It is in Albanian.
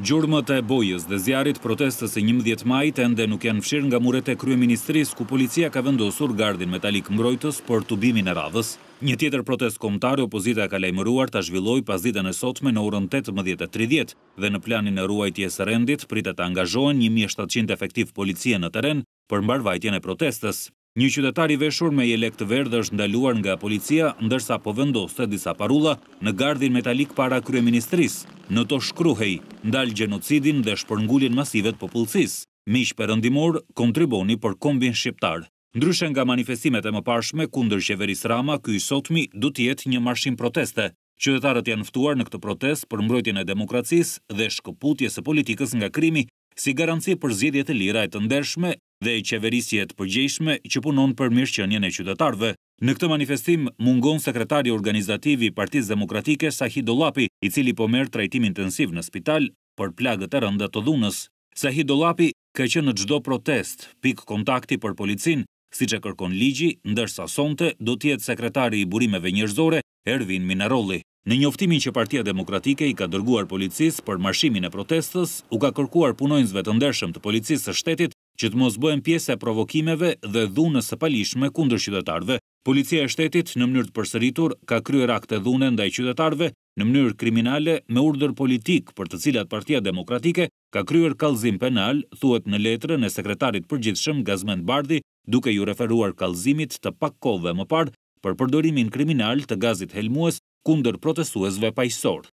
Gjurëmët e bojës dhe zjarit protestës e 11 majt ende nuk janë fshirë nga muret e Ministris ku policia ka vendosur gardin metalik mbrojtës për tubimin e radhës. Një tjetër protest komtari opozita ka lejmëruar të zhvilloj pas ditën e sotme në orën 18.30 dhe në planin e ruajtje së rendit pritë të angazhojnë 1700 efektiv policie në teren për mbarvajtjen e protestës. Një qytetari veshur me jelek të verdhë është ndaluar nga policia, ndërsa po vendoste të disa parula në gardin metalik para kryeministris, në to shkruhej, ndalë gjenocidin dhe shpërngullin masivet popullësis. Mish përëndimor, kontriboni për kombin shqiptar. Ndryshen nga manifestimet e më pashme, kundër qeveris Rama, këj sotmi du tjetë një marshim proteste. Qytetarët janë ftuar në këtë protest për mbrojtjen e demokracis dhe shkëputjes e politikës nga krimi si garanci për zjedjet e lira e të ndershme dhe qeverisjet përgjeshme që punon për mirë që njën e qytetarve. Në këtë manifestim, mungon sekretari organizativi Partiz Demokratike Sahid Dolapi, i cili po merë trajtim intensiv në spital për plagët e rëndët të dhunës. Sahid Dolapi ka që në gjdo protest, pik kontakti për policin, si që kërkon ligji, ndërsa sonte do tjetë sekretari i burimeve njërzore Ervin Minarolli. Në njoftimin që Partia Demokratike i ka dërguar policis për marshimin e protestës, u ka kërkuar punojnësve të ndershëm të policisë së shtetit që të mos bëhen pjesë e provokimeve dhe dhunës së palishme kundër qytetarëve. Policia e shtetit në mënyrë të përsëritur ka kryer akte dhune ndaj qytetarëve në mënyrë kriminale me urdhër politik për të cilat Partia Demokratike ka kryer kallëzim penal, thuhet në letrën e sekretarit përgjithshëm Gazmen Bardhi, duke ju referuar kallëzimit të pak kohëve më parë për përdorimin kriminal të gazit helmues kundër protestuesve paqësorë.